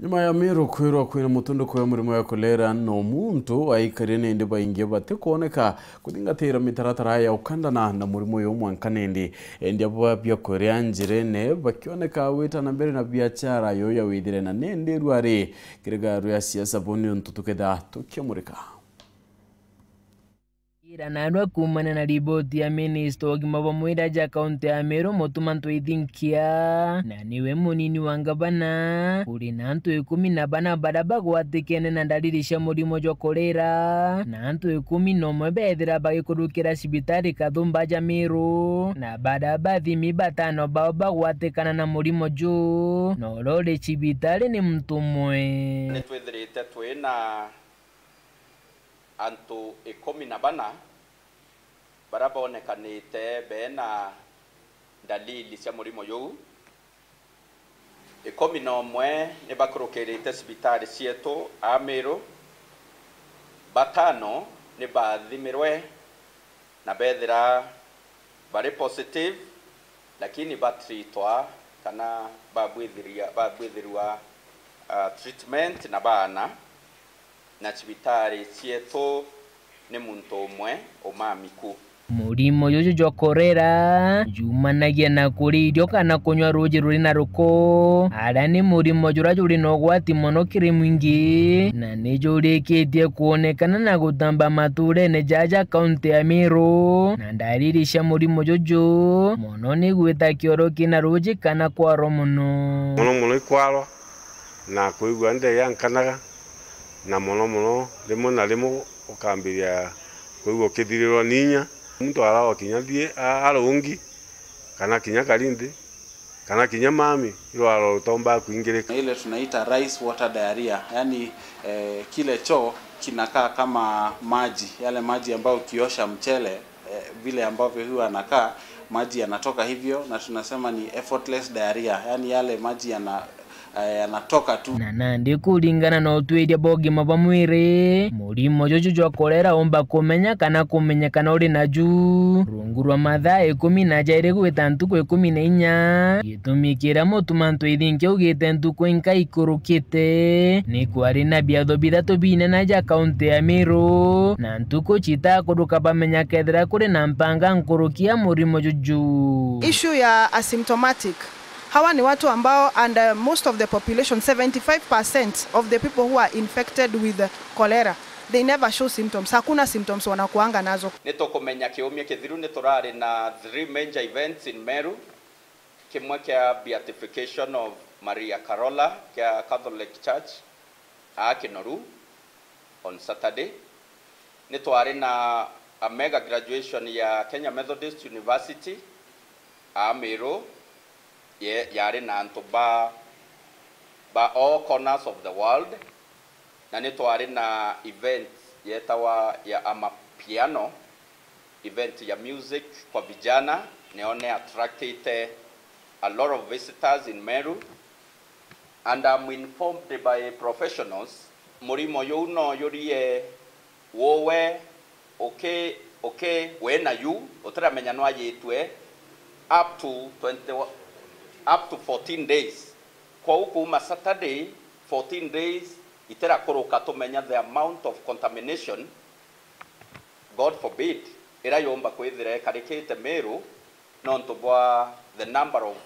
nyuma ya miro kwirwa kwina mutundo kwa murimo ya kolera no muntu aikarie ndi bainge bate koneka kudingatira mitaratara ya ukandana na murimo yo mwankanende ndi abo bya korea njire ne bakioneka wita na mbere na biachara yo ya widire na nende rware kirega ya siasa bonyo ntutukeda tukyo murika na naro akumana nariboti amene istoki mwira ja akaunti amero motumanto na niwe munini wanga bana uli na antu ikumi na bana bada bagwatikene na ndariri cia mulimo jwa kolera na antu ikumi nomwe bethira bagikurukira cibitari kathumba ja miru na bada bathimi batano bao bagwatikana na mulimo ju norori cibitari ni mtumwe nitwithirite twina antu ikumi na bana barabonekanite bena dalili cia murimo yu ikumi na umwe ni bakurukirite cibitari cietu amiru batano ni bathimirwe na bethira bari positive lakini batritwa kana babwithirwa uh, treatment na bana na cibitari cietu ni muntu umwe umamiku mulimo jojo jokorera jumanagia na kuri irio kana kunywa ruji ruri na ruku aria ni murimo jura juri na ugwati mono kiri mwingi na ni jurikitie kuonekana na gutamba maturene jaja kaunti ya Miru na ndariri cia mulimo jojo muno ni gwita kioro kina ruji kana kwarwo muno mono muno ikwaro na kuigua ndeyankanaga na mono mono rimwe na rimwe ukambiria kuigua ukithirirwa niinya mutwala wa kinya thie arungi kana kinya karindi kana kinya mami ilo alotomba kuingereka ile tunaita rice water diarrhea yani eh, kile choo kinakaa kama maji yale maji ambayo ukiosha mchele eh, vile ambavyo huwa anakaa maji yanatoka hivyo na tunasema ni effortless diarrhea yani yale maji yana yanatoka eh, tu na nandi kulingana na utwiria bogima bwa mwiri murimo jojo jwa kolera omba kumenya kana kumenyekana uri naju rungu rwa mathaa ikumi na jairi gwita ntuku ikumi na inya gitumi kira mutuma ntu ithingi ugite ntuku inka ikurukite ni kwari na biatho bithatu binena ja kaunti ya miru na ntuku citakuruka bamenya kethira kuri na mpanga nkurukia murimo juju ishu ya asymptomatic Hawa ni watu ambao and uh, most of the population 75% of the people who are infected with cholera they never show symptoms hakuna symptoms wanakuanga nazo nä tå kå menya kä å na three major events in meru kimwe kia beatification of maria carola kia catholic church akä noru on saturday nä twarä na a mega graduation ya kenya methodist university a mä na nanto ba ba all corners of the world na nä twarä na event yetawa ya amapiano event ya music kwa vijana neone attracted a lot of visitors in Meru and I'm informed by professionals murimo yuno yurie wowe okay okay wena yu utaramenya no yitwe up to 21 up to 14 days kwa uma saturday 14 days itera kuruka tumenya the amount of contamination god forbid ira yomba kwithira ikarikite meru nontu bwa the number of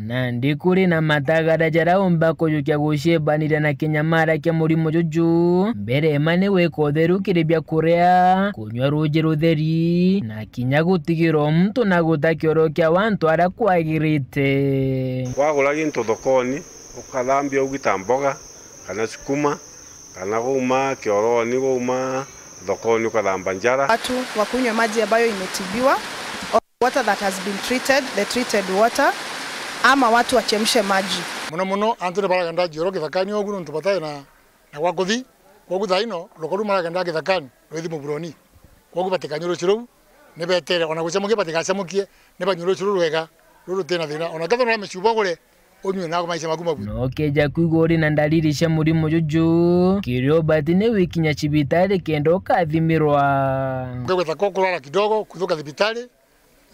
na ndi kuli na matagada jaraomba kuyukya gucimbanire na kinyamara kia muri juju mbere ema ni wika kiribia kiri bya kuria kunywa ruji rutheri na kinya tigiro muntu na guta kioro kia wantu aria kwagirite wagura gintu thokoni ukathambia ugita mboga kana sukuma kana guma kioroni guma thokoni ukathamba njara watu wakunywa maji ambayo imetibiwa water that has been treated, the treated water, ama watu wachemshe maji muno muno antu nibaragenda njiro githakani oguo ntupatae na na gwakuthi koguo thaino rukoru maragenda githakani rwithi muburoni koguo batikanyuru nebe tere, ona gucemukie nebe nibanyuru ciru rwega ruru tena thina ona kethona micubwa gure unywe nago maisha na ndariri cia murimu juju kirio bati ni wikinya cibitari kenda ukathimirwa ngagweta kokurara kidogo kuthuka thibitari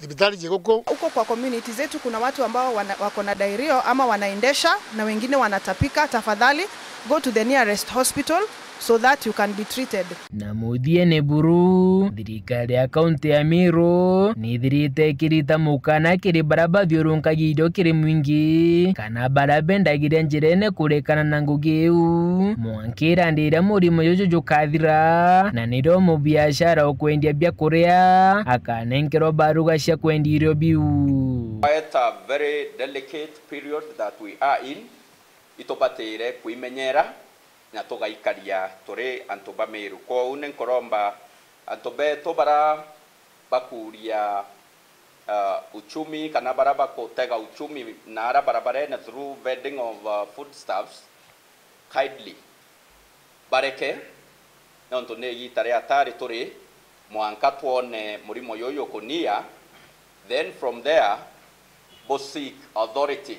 hospitali Jekoko. Huko kwa community zetu kuna watu ambao wako na dairio ama wanaendesha na wengine wanatapika, tafadhali go to the nearest hospital so that you can be treated na muthie nä mburu thirikari ya kaunti ya miru nä thirite kä rä ta må kana kä rä baraba kana baraba endagire njä ene na ngugi gä u mwankä ra ndä na nä rä må biacara å kwendia mbia kå rä a cia kwendia irio biu Quite a very delicate period that we are in itubatire kuimenyera na tugaikaria turi antu bamiru kwou ni nkoromba antu betu bara bakuria uh, uchumi kana bara bakutega uchumi barabare na through vending of uh, foodstuffs kindly bareke nontu ni igitare atari turi mwanka twone murimo yoyo kunia then from there bosik authority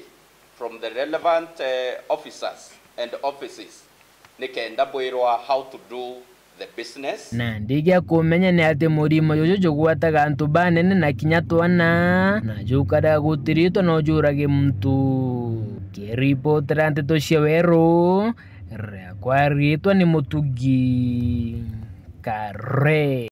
from the relevant uh, officers and offices nikenda bwirwa how to do the business na ndigia kumenya ni ati murimo uyu jugwataga antu banene na kinya twana na jukaraga gutirito no jurage muntu kiripotera ndeto cia weru riakwa riitwa ni mutugi kare